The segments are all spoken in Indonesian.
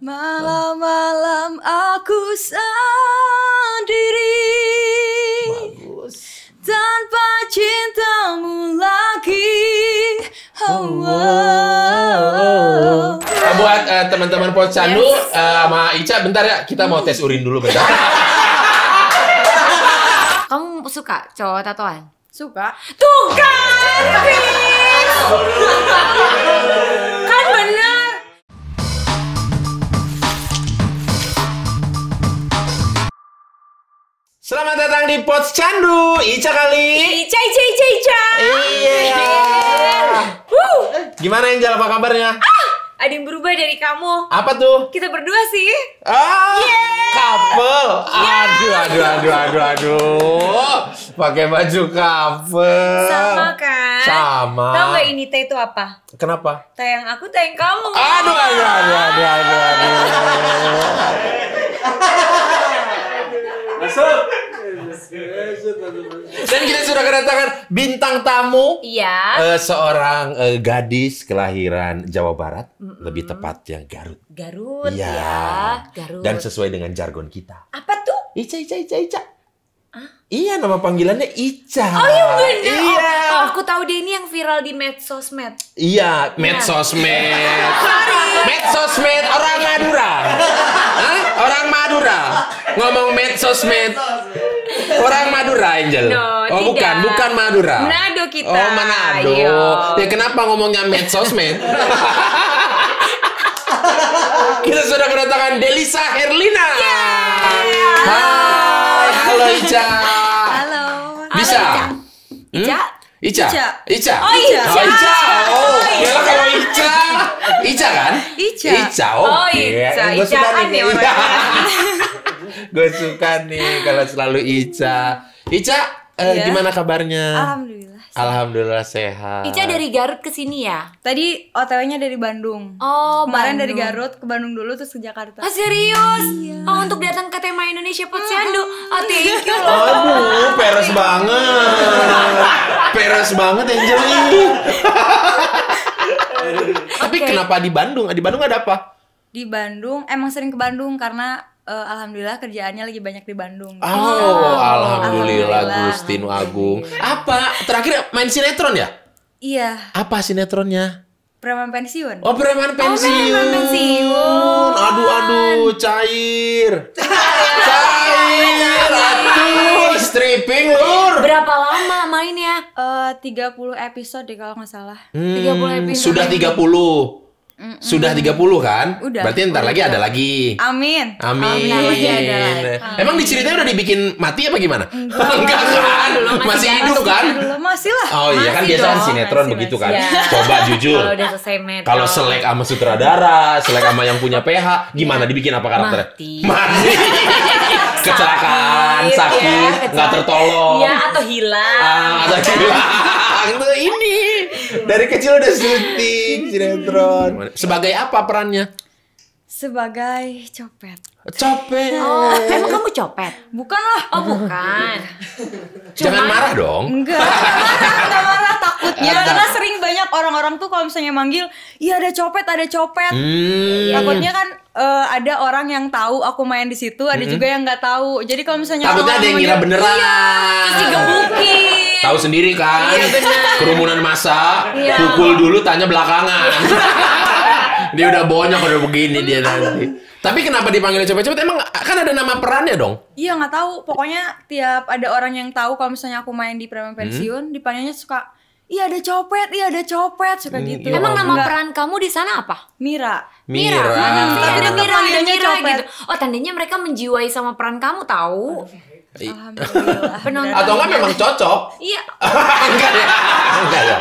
Malam-malam aku sendiri Bagus. Tanpa cintamu lagi Oh, oh wow. Oh, oh, Buat uh, teman-teman Pot Candu yes. uh, sama Ica bentar ya kita mau tes urin dulu bentar. Kamu suka cowok tatoan? Suka. Tuh kan. Selamat datang di Pots Candu, Ica kali. Ica, Ica, Ica, Ica. Iya. Gimana Angel, apa kabarnya? Ah, ada yang berubah dari kamu. Apa tuh? Kita berdua sih. Ah, yeah. couple. Yeah. Aduh, aduh, aduh, aduh, aduh. Pakai baju couple. Sama kan? Sama. Tau gak ini teh itu apa? Kenapa? Teh yang aku, teh yang kamu. Aduh, aduh, aduh, aduh, aduh, aduh. masuk. Dan kita sudah kedatangan bintang tamu. Iya. Uh, seorang uh, gadis kelahiran Jawa Barat, mm -mm. lebih tepatnya Garut. Garut. Iya. Ya. Garut. Dan sesuai dengan jargon kita. Apa tuh? Ica, Ica, Ica, Ica. Hah? Iya, nama panggilannya Ica. Oh iya bener. Iya. Oh, oh aku tahu dia ini yang viral di medsosmed. Iya, iya. medsosmed. medsos Medsosmed orang Madura. Ngomong medsos med. Orang Madura Angel. No, oh tidak. bukan, bukan Madura. Manado kita. Oh Manado. Yo. Iya. Ya kenapa ngomongnya medsos med? kita sudah kedatangan Delisa Herlina. Yeah. Hai, halo Ica. Halo. Bisa. Halo, Ica. Hmm? Ica. Hmm? Ica. Ica. Ica. Oh, Ica. Oh, Ica. Oh, Ica. Oh, oh kalau Ica. Ica kan? Ica. Ica. Oh, Ica. Ica. Ica. Ica. Ica. Ica. Ica. Ica gue suka nih kalau selalu Ica. Ica, eh, iya. gimana kabarnya? Alhamdulillah. Alhamdulillah sehat. Ica dari Garut ke sini ya? Tadi OTW-nya dari Bandung. Oh, kemarin dari Garut ke Bandung dulu terus ke Jakarta. Ah, serius? Iya. Oh, untuk datang ke tema Indonesia Posyandu. Oh, thank you loh. Aduh, peres banget. peres banget Angel ini. Tapi okay. kenapa di Bandung? Di Bandung ada apa? Di Bandung emang sering ke Bandung karena uh, alhamdulillah kerjaannya lagi banyak di Bandung. Oh, oh alhamdulillah, alhamdulillah Agustinu Agung. Apa terakhir main sinetron ya? Iya. Apa sinetronnya? Preman pensiun. Oh, preman oh, pensiun. Oh, pensiun. Aduh, aduh, cair. cair. Aduh, stripping lur. Berapa lama mainnya? Eh, uh, 30 episode deh kalau nggak salah. Hmm, 30 episode. Sudah 30. Mm -mm. Sudah 30 kan? Udah. Berarti ntar oh, udah, lagi ada lagi. Amin. Amin. Amin. Lagi ada Emang diceritain udah dibikin mati apa gimana? Enggak, kan? masih, masih hidup masih kan? Dulu, masih lah. Oh iya kan biasa sinetron masih, begitu kan? masih, kan. Coba jujur. Kalau udah selesai metro. Kalau selek sama sutradara, selek sama yang punya PH, gimana dibikin apa karakternya? Mati. Mati. Kecelakaan, sakit, ya, nggak ya, tertolong. Iya atau hilang. Ah, atau hilang tuh ini dari kecil udah syuting sinetron sebagai apa perannya sebagai copet copet oh emang kamu copet bukan lah oh bukan Cuma... jangan marah dong enggak enggak marah takutnya ada. karena sering banyak orang-orang tuh kalau misalnya manggil iya ada copet ada copet hmm. takutnya kan uh, ada orang yang tahu aku main di situ ada hmm. juga yang nggak tahu jadi kalau misalnya takutnya ada yang ngira beneran iya, terus tahu sendiri kan iya, kerumunan masa iya. pukul dulu tanya belakangan dia udah bonyok udah begini dia nanti tapi kenapa dipanggil copet-copet? Emang kan ada nama perannya dong? Iya nggak tahu. Pokoknya tiap ada orang yang tahu kalau misalnya aku main di preman hmm. pensiun, hmm? dipanggilnya suka Iya ada copet, iya ada copet suka hmm, gitu. Iya. Emang nama enggak. peran kamu di sana apa? Mira. Mira. Mira. Nah, ada Mira, ada Mira copet. gitu. Oh, tandanya mereka menjiwai sama peran kamu tahu. Alhamdulillah. Penonton. Atau kan memang cocok? Iya. enggak ya. Enggak ya.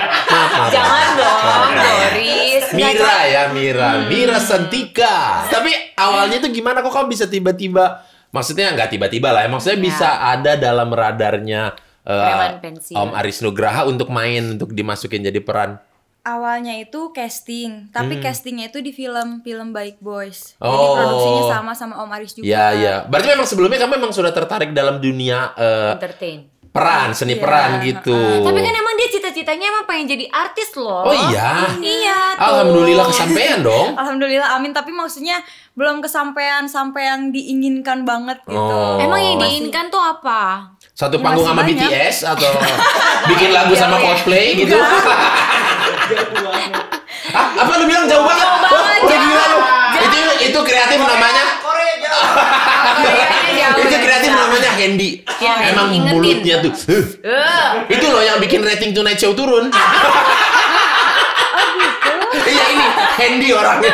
Jangan dong, Doris. Mira ya, Mira. Mira hmm. Santika. Tapi awalnya tuh gimana kok kamu bisa tiba-tiba maksudnya nggak tiba-tiba lah. Ya, maksudnya ya. bisa ada dalam radarnya uh, Om Aris Nugraha untuk main untuk dimasukin jadi peran? Awalnya itu casting, tapi hmm. castingnya itu di film film Baik Boys. Oh. produksinya sama sama Om Aris juga. Iya iya. Berarti memang sebelumnya kamu memang sudah tertarik dalam dunia uh, entertain peran seni yeah. peran gitu. Uh, tapi kan emang dia cita-citanya emang pengen jadi artis loh. Oh iya. Iya. Tuh. Alhamdulillah kesampaian dong. Alhamdulillah amin tapi maksudnya belum kesampaian sampai yang diinginkan banget gitu. Oh. Emang yang diinginkan tuh apa? Satu ya, panggung sama banyak. BTS atau bikin lagu iya, sama iya. cosplay gitu? ah, Apa lu bilang jauh banget? Jauh banget. Wah, oh, jauh. Jauh. Itu itu kreatif Korea, namanya. Korea jauh. itu kreatif namanya Handy. Ya, Emang ingetin. mulutnya tuh. Uh. itu loh yang bikin rating Tonight Show turun. Iya oh, gitu? ini Handy orangnya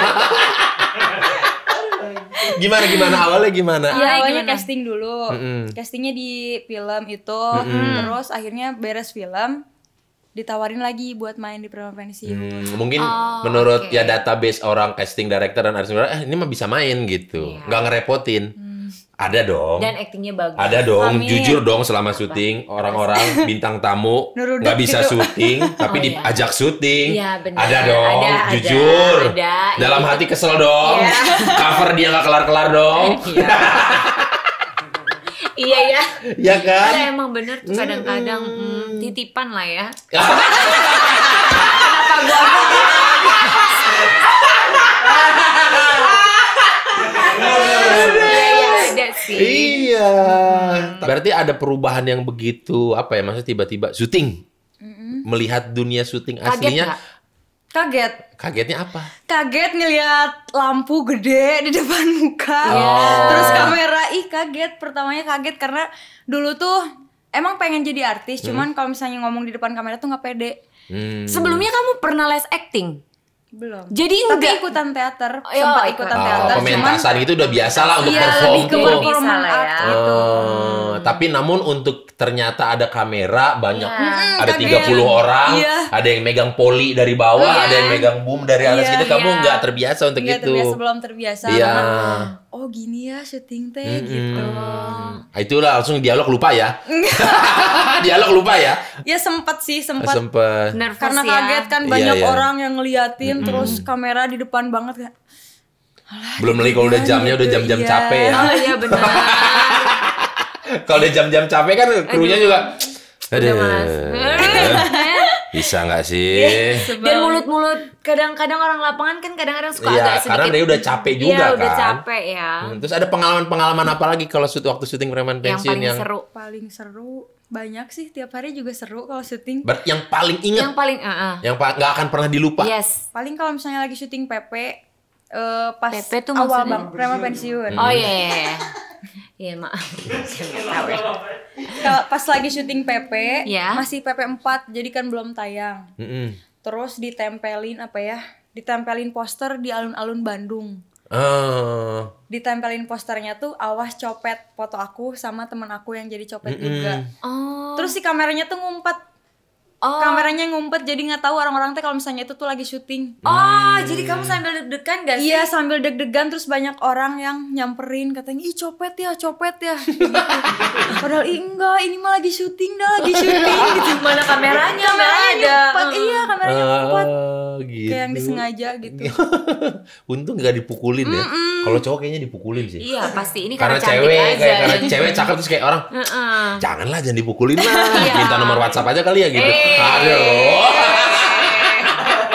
gimana gimana awalnya gimana? Ya, awalnya gimana? casting dulu. Mm -hmm. Castingnya di film itu, mm -hmm. terus akhirnya beres film ditawarin lagi buat main di Prima Pensiun. Hmm, mungkin oh, menurut okay. ya database orang casting director dan artis eh ini mah bisa main gitu, yeah. nggak ngerepotin. Hmm. Ada dong. Dan aktingnya bagus. Ada dong. Amin. Jujur dong selama syuting orang-orang bintang tamu nggak bisa gitu. syuting tapi oh, iya. diajak iya. syuting. Iya, benar. Ada dong. Ada, jujur. Ada, ada, Dalam iya. hati kesel dong. Iya. Cover dia nggak kelar-kelar dong. Iya. iya. iya ya. Iya kan? Ada emang bener tuh kadang-kadang hmm, hmm titipan lah ya. Kenapa gua sih. Iya. Hmm. Berarti ada perubahan yang begitu apa ya? Maksudnya tiba-tiba syuting. hmm Melihat dunia syuting Kaget aslinya. Gak? Kaget. Kagetnya apa? Kaget ngelihat lampu gede di depan muka. Oh. Terus kamera ih kaget. Pertamanya kaget karena dulu tuh emang pengen jadi artis, hmm. cuman kalau misalnya ngomong di depan kamera tuh nggak pede. Hmm. Sebelumnya kamu pernah les acting? belum. Jadi Tapi enggak. ikutan teater, oh, sempat oh, iya, ikutan oh, teater. Pementasan cuman, itu udah biasa lah untuk iya, perform lebih ke perform ya. Gitu. Oh, tapi namun untuk ternyata ada kamera banyak, yeah. ada tiga puluh orang, yeah. ada yang megang poli dari bawah, yeah. ada yang megang boom dari atas yeah, gitu. Kamu yeah. Iya. nggak terbiasa untuk iya, gak itu. Terbiasa belum terbiasa. Iya. Oh gitu ya syuting teh -hmm. gitu. Ah, Itu langsung dialog lupa ya. dialog lupa ya. Ya sempat sih sempat. Sempat. Karena ya. kaget kan iya, banyak iya, iya. orang yang ngeliatin -hmm. terus kamera di depan banget kan. Belum lagi kalau udah jamnya gitu, udah jam-jam iya. capek ya. Oh iya benar. kalau udah jam-jam capek kan krunya juga. Aduh. Aduh. Bisa nggak sih? Iya, Dan mulut-mulut kadang-kadang orang lapangan kan kadang-kadang suka ya, agak sedikit. karena dia udah capek iya, juga ya, kan. udah capek ya. Hmm, terus ada pengalaman-pengalaman apa lagi kalau waktu syuting preman pensiun yang paling yang... seru? Paling seru banyak sih tiap hari juga seru kalau syuting. Ber yang paling ingat. Yang paling uh -uh. Yang nggak gak akan pernah dilupa. Yes. Paling kalau misalnya lagi syuting PP uh, eh, pas PP tuh awal bang preman pensiun. Hmm. Oh iya. Yeah. Iya. Iya, iya maaf. tahu Kalau pas lagi syuting PP, yeah. masih PP 4 jadi kan belum tayang. Mm -hmm. Terus ditempelin apa ya? Ditempelin poster di alun-alun Bandung. Uh. Ditempelin posternya tuh awas copet foto aku sama teman aku yang jadi copet mm -hmm. juga. Oh. Terus si kameranya tuh ngumpet Oh. Kameranya ngumpet jadi nggak tahu orang-orang teh kalau misalnya itu tuh lagi syuting. Oh, hmm. jadi kamu sambil deg-degan gak iya, sih? Iya, sambil deg-degan terus banyak orang yang nyamperin katanya, "Ih, copet ya, copet ya." Padahal Ih, enggak, ini mah lagi syuting dah, lagi syuting gitu. Mana kameranya? Kameranya ada. Ngumpet. Hmm. Iya, kameranya uh, ngumpet. Gitu. Kayak yang disengaja gitu. Untung gak dipukulin ya. Mm Kalau cowok kayaknya dipukulin sih. Iya, pasti. Ini karena, karena cewek aja. Kayak, karena cewek cakep terus kayak orang, mm -mm. "Janganlah, jangan dipukulin lah." Iya. Minta nomor WhatsApp aja kali ya gitu. Eh. Aduh.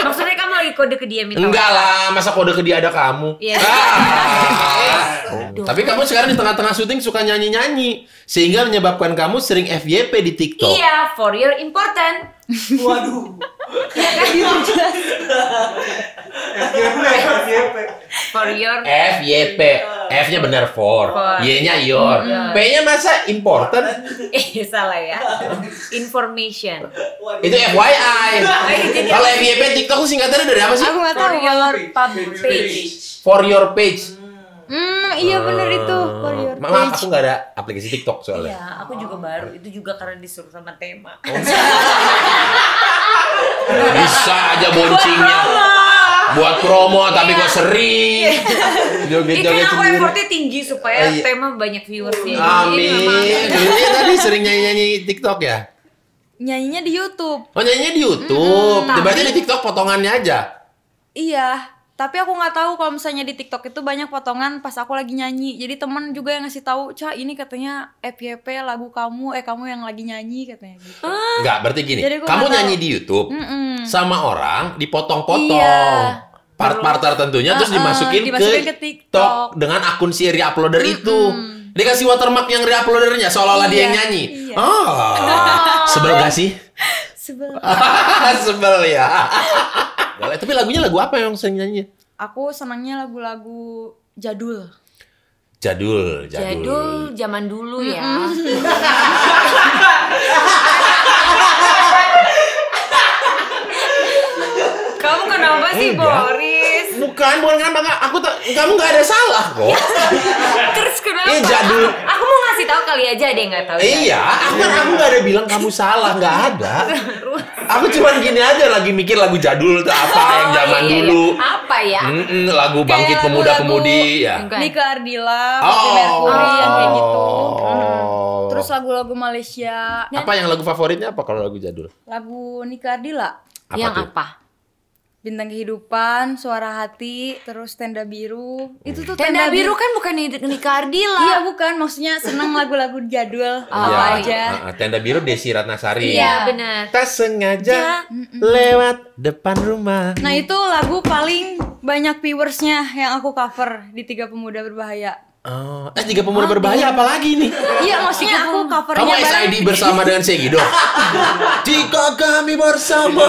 Maksudnya kamu lagi kode ke dia minta Enggak lah, masa kode ke dia ada kamu. Iya. Ah. Tapi kamu sekarang di tengah-tengah syuting suka nyanyi-nyanyi sehingga menyebabkan kamu sering FYP di TikTok. Iya, for your important. Waduh. ya kan itu jelas. For your P. F-nya benar for. for. Y-nya your. Mm-hmm. P-nya masa important? eh, salah ya. Information. itu FYI. Kalau F Y oh, iya, P TikTok singkatannya dari apa sih? Aku nggak tahu. For your page. For your page. Hmm, iya bener itu Warrior eh, Maaf, aku nggak ada aplikasi TikTok soalnya. Iya, aku juga baru. Itu juga karena disuruh sama tema. Oh. Bisa aja boncingnya. Buat promo iya. tapi kok sering. Iya. Joget-joget Ikan iya, aku effortnya tinggi supaya eh, tema banyak viewersnya. Amin. Ini tadi sering nyanyi-nyanyi TikTok ya? Nyanyinya di YouTube. Oh nyanyinya di YouTube. Hmm, Tiba-tiba di TikTok potongannya aja. Iya tapi aku nggak tahu kalau misalnya di TikTok itu banyak potongan pas aku lagi nyanyi jadi temen juga yang ngasih tahu cah ini katanya FYP lagu kamu eh kamu yang lagi nyanyi katanya gitu ah, nggak berarti gini jadi kamu nyanyi di YouTube mm -mm. sama orang dipotong-potong iya. part-part tertentunya uh terus dimasukin, uh-uh, dimasukin ke, ke TikTok dengan akun si reuploader mm -mm. itu dikasih watermark yang reuploadernya seolah-olah iya, dia yang nyanyi iya. oh. sebel gak sih sebel sebel ya boleh. Tapi lagunya lagu apa yang sering nyanyi? Aku senangnya lagu-lagu jadul. Jadul, jadul. Jadul zaman dulu ya. Kamu kenapa sih, Boris? Bukan, bukan kenapa enggak. Aku tak, kamu nggak ada salah kok. Ya, terus kenapa? Ini iya, jadul. Aku mau ngasih tahu kali aja deh nggak tahu. Ya? Iya, aku kan- aku nggak ada bilang kamu salah, nggak ada aku cuma gini aja lagi mikir lagu jadul tuh apa oh, yang zaman iya, iya. dulu. Apa ya? Mm -mm, lagu kayak bangkit pemuda-pemudi ya. Nika Ardila, oh, Mercury oh, yang kayak oh. gitu. Oh. Terus lagu-lagu Malaysia. apa yang lagu favoritnya apa kalau lagu jadul? Lagu Nika Ardila. Apa yang tuh? apa? bintang kehidupan, suara hati, terus tenda biru. Itu tuh tenda, tenda biru, kan bukan Nikardi lah. iya bukan, maksudnya senang lagu-lagu jadul oh, apa iya. aja. Ah, ah. tenda biru Desi Ratnasari. Iya ya. benar. Tak sengaja ya. lewat depan rumah. Nah itu lagu paling banyak viewersnya yang aku cover di Tiga Pemuda Berbahaya. Oh, eh tiga pemuda oh, berbahaya apa lagi nih? Iya maksudnya iya, aku covernya Kamu SID bersama dengan Segido Jika kami bersama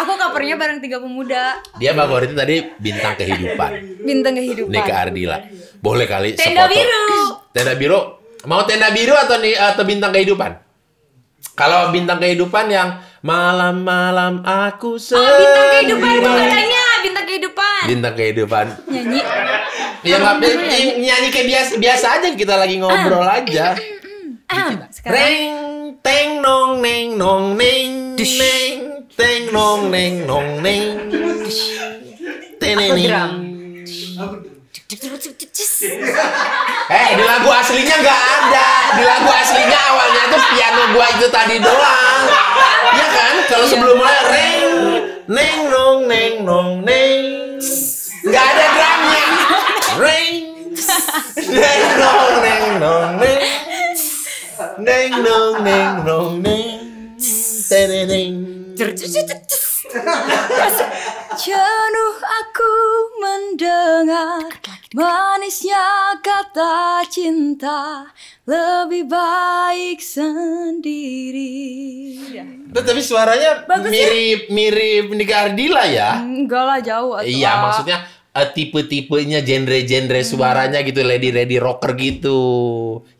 Aku covernya bareng tiga pemuda. Dia favorit tadi bintang kehidupan. Bintang kehidupan. Nika Ardila. Boleh kali. Tenda sepoto. biru. Tenda biru. Mau tenda biru atau nih atau bintang kehidupan? Kalau bintang kehidupan yang malam-malam aku sendiri. Oh, ah, bintang kehidupan itu katanya bintang kehidupan. Bintang kehidupan. Nyanyi. Ya tapi nyanyi, nyanyi kayak biasa biasa aja kita lagi ngobrol ah. aja. Mm, mm, mm, ah. Sekarang. Reng teng nong neng nong neng neng. Teng nong neng nong neng. Teneng. Eh, di lagu aslinya nggak ada. Di lagu aslinya awalnya tuh piano gua itu tadi doang. Ya kan? Kalau iya. sebelum mulai reng neng nong neng nong neng. Nggak ada drumnya. Reng neng nong neng nong neng. Neng nong neng nong neng. Jenuh aku mendengar manisnya kata cinta lebih baik sendiri. Ya. tapi suaranya ya. mirip mirip Nika Ardila ya? Enggak lah jauh. Iya maksudnya uh, tipe-tipenya, genre-genre hmm. suaranya gitu, lady lady rocker gitu.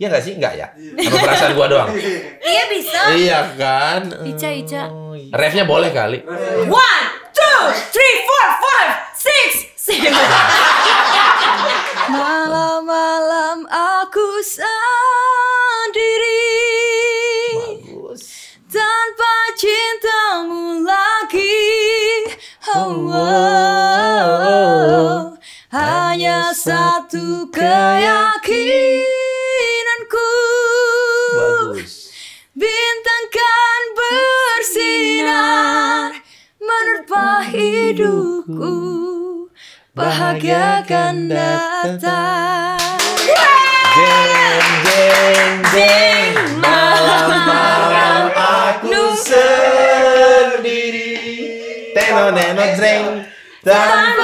Ya nggak sih, nggak ya? Apa iya. perasaan gua doang? Iya bisa. Iya kan. Ica Ica. Oh, refnya boleh kali. One, two, three, four, five, six, seven. Malam-malam aku sendiri Bagus. tanpa cintamu lagi. Oh, wow satu keyakinanku Bagus. Bintang kan bersinar Menerpa hidupku Bahagia kan datang Geng, geng, geng Malam-malam aku sendiri Teno, neno, dreng Tanpa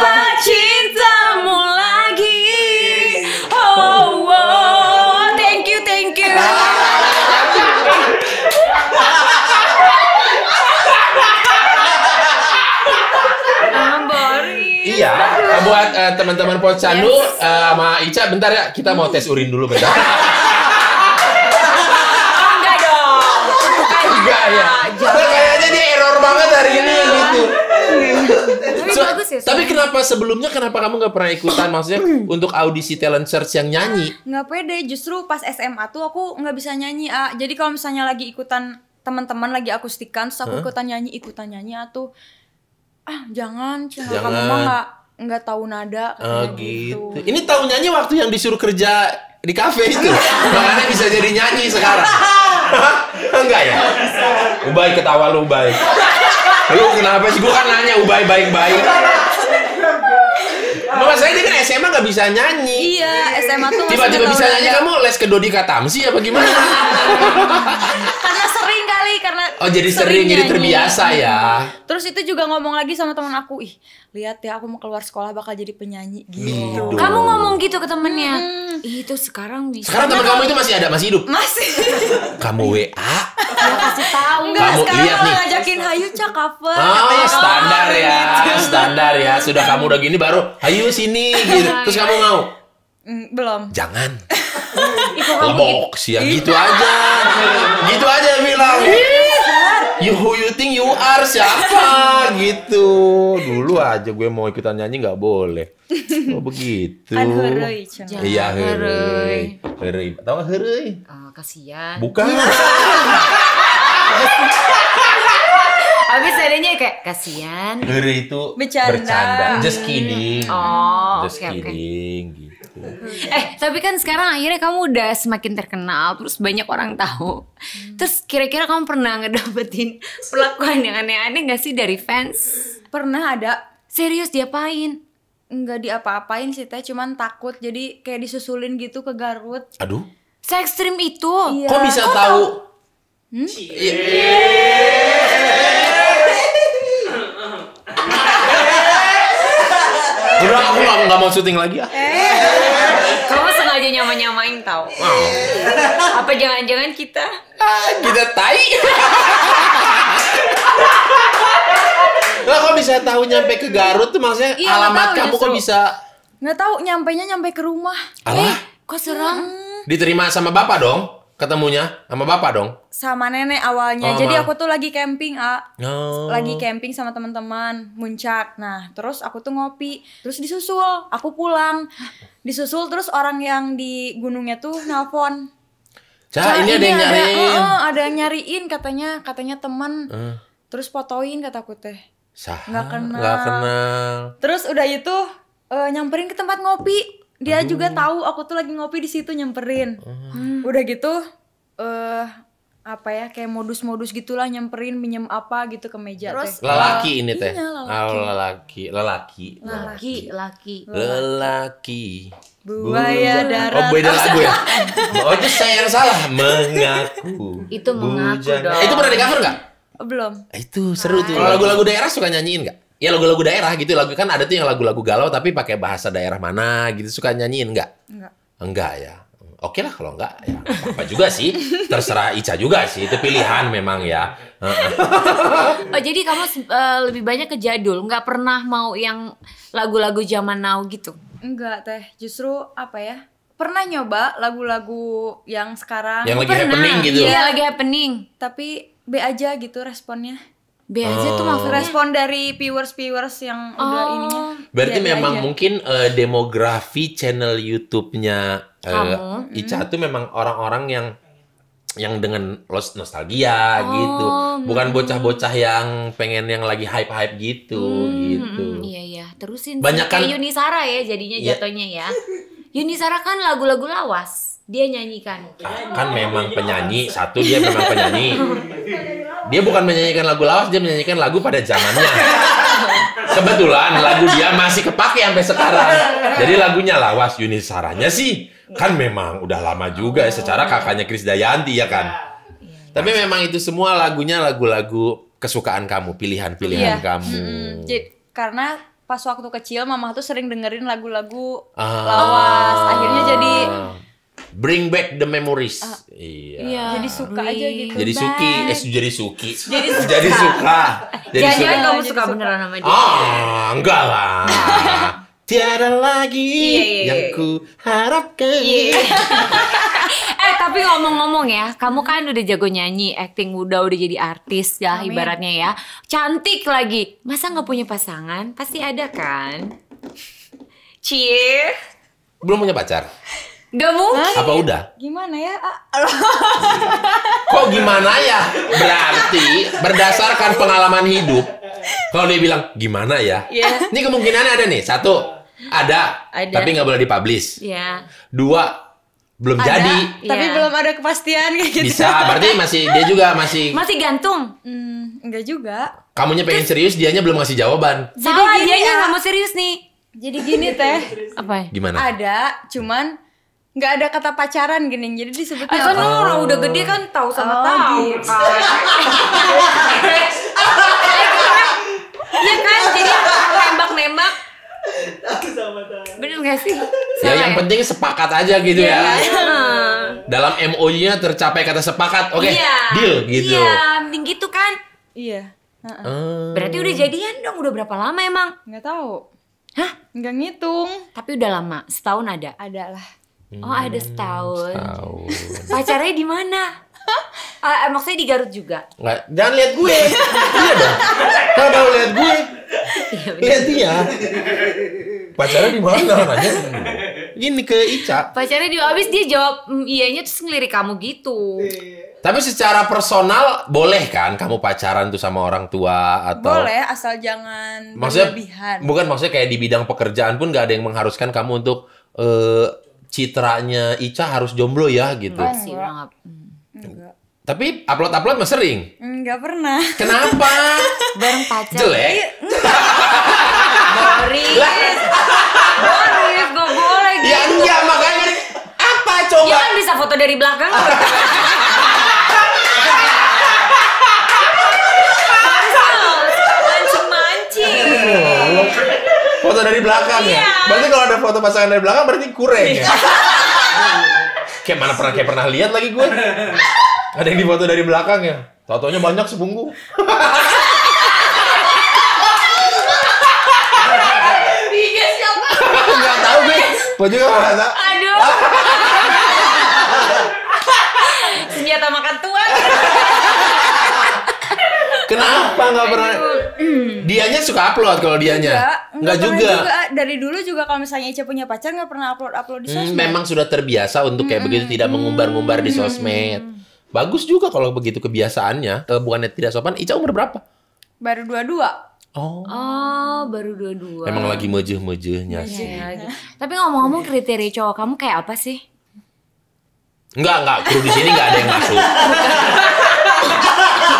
teman-teman iya, Pocandu iya. yes. uh, sama Ica bentar ya kita mau tes urin dulu bentar. Oh, enggak dong. Ya. Enggak ya. kayaknya dia error banget hari ini iya. gitu. tapi ya, kenapa sebelumnya kenapa kamu nggak pernah ikutan maksudnya untuk audisi talent search yang nyanyi? Nggak pede, justru pas SMA tuh aku nggak bisa nyanyi. Ah. Jadi kalau misalnya lagi ikutan teman-teman lagi akustikan, terus aku huh? ikutan nyanyi, ikutan nyanyi, atau ah jangan, jangan, jangan. kamu mah nggak tahu nada oh, gitu. gitu. Ini tahu nyanyi waktu yang disuruh kerja di kafe itu. Makanya bisa jadi nyanyi sekarang. Enggak ya? Ubay ketawa lu Ubay. Lu kenapa sih? Gua kan nanya Ubay baik-baik. Mama saya ini kan SMA gak bisa nyanyi. Iya, SMA tuh tiba-tiba bisa nyanyi kamu les ke Dodi Katamsi apa gimana? karena sering kali karena oh jadi sering, sering jadi terbiasa ya terus itu juga ngomong lagi sama teman aku ih lihat ya aku mau keluar sekolah bakal jadi penyanyi gitu oh. kamu ngomong gitu ke temennya hmm. itu sekarang bisa sekarang teman kamu itu masih ada masih hidup masih kamu wa ya kasih tahu Enggak, kamu sekarang lihat nih ngajakin Hayu cak cover oh, standar ya gitu. standar ya sudah kamu udah gini baru Hayu sini gitu terus kamu mau mm, belum jangan Lebok, sih siang gitu aja. gitu aja bilang you who you think you are siapa gitu dulu aja gue mau ikutan nyanyi nggak boleh oh begitu kan iya heroi heroi tahu nggak heroi oh, kasihan bukan Habis adanya kayak kasihan. Heroy itu bercanda. bercanda. Just kidding. Oh, just okay, kidding. Okay eh tapi kan sekarang akhirnya kamu udah semakin terkenal terus banyak orang tahu hmm. terus kira-kira kamu pernah ngedapetin perlakuan yang aneh-aneh gak sih dari fans pernah ada serius diapain nggak diapa-apain sih teh cuman takut jadi kayak disusulin gitu ke Garut aduh se ekstrim itu iya. kok bisa kok tahu, Hmm? Udah aku gak, gak mau syuting lagi ah. Eh, aja nyama-nyamain tau. Wow. Apa jangan-jangan kita? Ah, kita tai. Nah, kok bisa tahu nyampe ke Garut tuh maksudnya iya, alamat kamu kok bisa Nggak tahu nya nyampe ke rumah. Alah. Eh, kok serang? Hmm. Diterima sama bapak dong? Ketemunya sama bapak dong? Sama nenek awalnya. Oh, Jadi aku tuh lagi camping, A. Oh. Lagi camping sama teman-teman, muncak. Nah, terus aku tuh ngopi. Terus disusul, aku pulang disusul terus orang yang di gunungnya tuh nelpon Cah, ini, ini ada yang Ada, nyariin. oh, ada yang nyariin katanya, katanya teman. Uh. Terus fotoin kataku teh. Nggak kenal. kenal. Terus udah itu uh, nyamperin ke tempat ngopi. Dia Aduh. Hmm. juga tahu aku tuh lagi ngopi di situ nyamperin. Uh. Hmm. Udah gitu uh, apa ya kayak modus-modus gitulah nyamperin minjem apa gitu ke meja Terus, teh. Lelaki ini teh. Iya, oh, lelaki. lelaki. Lelaki. Lelaki. Lelaki. Buaya darat. Oh, beda lagu ya. oh, itu saya yang salah mengaku. Itu mengaku dong. Eh, Itu pernah di cover enggak? Oh, belum. Eh, itu seru tuh. Nah. Kalau lagu-lagu daerah suka nyanyiin enggak? Ya lagu-lagu daerah gitu. Lagu kan ada tuh yang lagu-lagu galau tapi pakai bahasa daerah mana gitu suka nyanyiin enggak? Enggak. Enggak ya oke okay lah kalau enggak ya apa juga sih terserah Ica juga sih itu pilihan memang ya oh jadi kamu uh, lebih banyak ke jadul nggak pernah mau yang lagu-lagu zaman now gitu enggak teh justru apa ya pernah nyoba lagu-lagu yang sekarang yang lagi pernah. happening gitu iya lagi happening tapi B aja gitu responnya B aja oh. tuh maksudnya respon dari viewers viewers yang oh. udah ininya. Berarti iya, iya, memang aja. Iya. mungkin uh, demografi channel YouTube-nya uh, Ica mm. tuh memang orang-orang yang yang dengan los nostalgia oh, gitu, bukan bocah-bocah mm. yang pengen yang lagi hype-hype gitu mm, gitu. Mm, iya iya, terusin. Banyak kan Yunisara ya jadinya yeah. jatuhnya ya. Yunisara kan lagu-lagu lawas dia nyanyikan kan memang penyanyi satu dia memang penyanyi dia bukan menyanyikan lagu lawas dia menyanyikan lagu pada zamannya kebetulan lagu dia masih kepake sampai sekarang jadi lagunya lawas Yuni Saranya sih kan memang udah lama juga ya, secara kakaknya Kris Dayanti ya kan iya. tapi memang itu semua lagunya lagu-lagu kesukaan kamu pilihan-pilihan iya. kamu hmm, karena pas waktu kecil mama tuh sering dengerin lagu-lagu ah. lawas akhirnya jadi ah. Bring back the memories. Uh, iya. iya. Jadi suka aja gitu. Jadi suki, eh jadi suki. Jadi suka. jadi suka. Jadi, jadi suka. kamu suka beneran sama dia. Ah, enggak lah. Tiada lagi yeah. Iya, iya, yang iya. ku harapkan. Yeah. eh tapi ngomong-ngomong ya, kamu kan udah jago nyanyi, acting udah udah jadi artis ya Amin. ibaratnya ya. Cantik lagi. Masa nggak punya pasangan? Pasti ada kan? Cie. Belum punya pacar? Gak mungkin. Apa udah? Gimana ya? Ah. Kok gimana ya? Berarti berdasarkan pengalaman hidup, kalau dia bilang gimana ya? Yeah. Ini kemungkinannya ada nih. Satu, ada, ada. tapi nggak boleh dipublish. Yeah. Dua, belum ada, jadi. Tapi yeah. belum ada kepastian kayak gitu. Bisa, berarti masih dia juga masih Masih gantung. Hmm, enggak juga. Kamunya pengen serius, dianya belum ngasih jawaban. Salah, dianya ya. nggak ya. mau serius nih. Jadi gini teh. Apa? Gimana? Ada, cuman nggak ada kata pacaran gini jadi disebutnya apa? kan oh. orang udah gede kan tahu sama oh, tahu gitu. Iya kan jadi nembak nembak Bener gak sih? Ya, yang ya? penting sepakat aja gitu iya ya. Kan? Dalam MOU-nya tercapai kata sepakat. Oke, okay, iya. yeah. deal gitu. Iya, penting gitu kan? Iya. Oh. Berarti udah jadian dong, udah berapa lama emang? Nggak tahu. Hah? Nggak ngitung. Tapi udah lama, setahun ada. Ada lah oh ada hmm, setahun. Setahun. Pacarnya di mana? Uh, maksudnya di Garut juga. Nggak, jangan lihat gue. iya dong. Kalau mau lihat gue, iya, lihat dia. Pacarnya di mana nanya? Gini ke Ica. Pacarnya di abis dia jawab mm, iyanya terus ngelirik kamu gitu. Tapi secara personal boleh kan kamu pacaran tuh sama orang tua atau Boleh asal jangan maksudnya, berlebihan. Bukan maksudnya kayak di bidang pekerjaan pun gak ada yang mengharuskan kamu untuk uh, citranya Ica harus jomblo ya gitu. Enggak sih, enggak. Hmm. Tapi upload-upload mah sering? Enggak pernah. Kenapa? Bareng pacar. Jelek? Iya. Boris. Boris, gak boleh ya gitu. Ya enggak, makanya apa coba? Ya kan bisa foto dari belakang. foto dari belakang ya iya. berarti kalau ada foto pasangan dari belakang berarti kurang ya iya. kayak mana pernah kayak pernah lihat lagi gue ada yang difoto dari belakang ya tatonya banyak iya, Siapa? Enggak tahu gue, gue juga tahu. Kenapa nggak pernah? Hmm. Dianya suka upload kalau dianya. Enggak, juga. juga. Dari dulu juga kalau misalnya Ica punya pacar nggak pernah upload upload di hmm, sosmed. Hmm, memang sudah terbiasa untuk kayak hmm, begitu tidak mengumbar-ngumbar di hmm. sosmed. Bagus juga kalau begitu kebiasaannya. Eh, bukannya tidak sopan, Ica umur berapa? Baru dua-dua. Oh. oh, baru dua-dua. Emang lagi mejeh-mejehnya sih. Iya, iya. Tapi ngomong-ngomong kriteria cowok kamu kayak apa sih? Enggak, enggak. Kru di sini enggak ada yang masuk.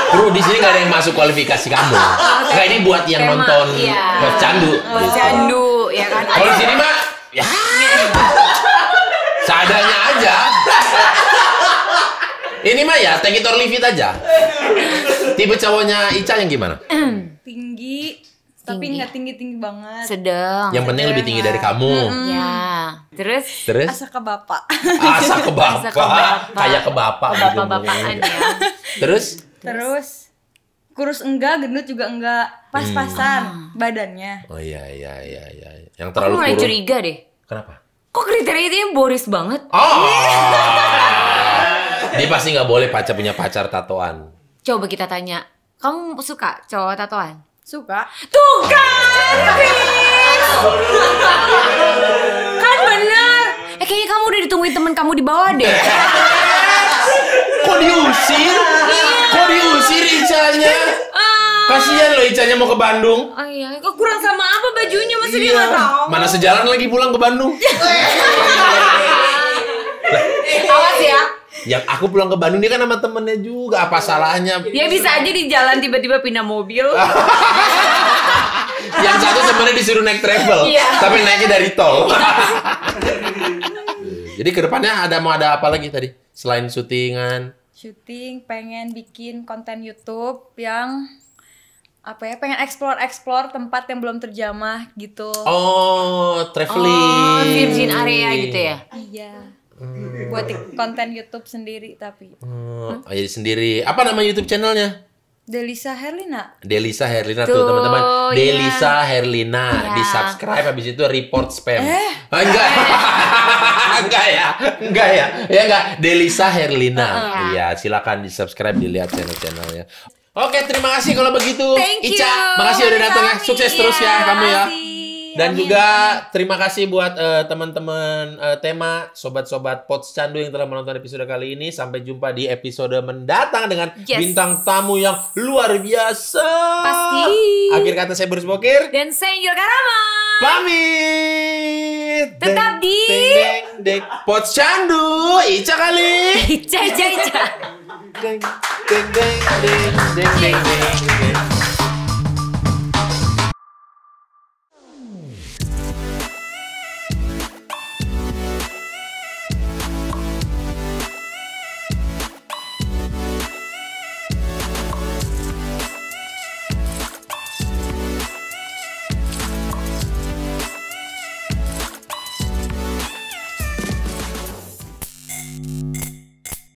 Bro, di sini gak ada yang masuk kualifikasi kamu. Kayak ini buat yang Tema, nonton iya. Bercandu, candu. Buat gitu. candu, ya kan. Kalau di sini mah, ya. Seadanya aja. Ini mah ya, take it or leave it aja. Tipe cowoknya Ica yang gimana? Tinggi, tapi gak tinggi tinggi banget sedang yang penting lebih tinggi dari kamu Iya. terus terus asa ke bapak asa ke bapak, bapak. kayak ke bapak gitu bapak bapakan ya terus Terus kurus enggak, gendut juga enggak, pas-pasan hmm. Ah. badannya. Oh iya iya iya iya. Yang terlalu Aku mulai kurus. curiga deh. Kenapa? Kok kriteria itu Boris banget? Oh. Dia pasti nggak boleh pacar punya pacar tatoan. Coba kita tanya, kamu suka cowok tatoan? Suka. Tuh kan, kan bener. Eh kayaknya kamu udah ditungguin temen kamu di bawah deh. Kok diusir? Kok diusir Icanya? Ah. Kasian loh Icanya mau ke Bandung. Oh iya, kok kurang sama apa bajunya masih iya. dia tahu. Mana sejalan lagi pulang ke Bandung. Awas ya. Ya aku pulang ke Bandung dia kan sama temennya juga. Apa iya. salahnya? Ya bisa aja di jalan tiba-tiba pindah mobil. yang satu sebenarnya disuruh naik travel, iya. tapi naiknya dari tol. Jadi kedepannya ada mau ada apa lagi tadi selain syutingan? syuting pengen bikin konten YouTube yang apa ya pengen explore explore tempat yang belum terjamah gitu oh traveling oh, virgin area gitu ya iya hmm. buat konten YouTube sendiri tapi hmm. oh, jadi sendiri apa nama YouTube channelnya Delisa Herlina Delisa Herlina tuh, teman-teman iya. Delisa yeah. Herlina yeah. di iya. subscribe habis itu report spam eh. Ah, enggak enggak ya. Enggak ya. Ya enggak. Delisa Herlina. Ah, ah. Iya, silakan di-subscribe, dilihat channel-channelnya. Oke, terima kasih kalau begitu. Thank you. makasih udah datang ya. Sukses terus ya iya, kamu ya. Dan juga terima kasih buat uh, teman-teman uh, tema, sobat-sobat Pots Candu yang telah menonton episode kali ini. Sampai jumpa di episode mendatang dengan yes. bintang tamu yang luar biasa. Pasti. Akhir kata saya Boris Bokir. Dan saya Yul Karama. Pamit. Tetap di Pot candu Ica kali Ica Ica Ica deng deng deng deng deng deng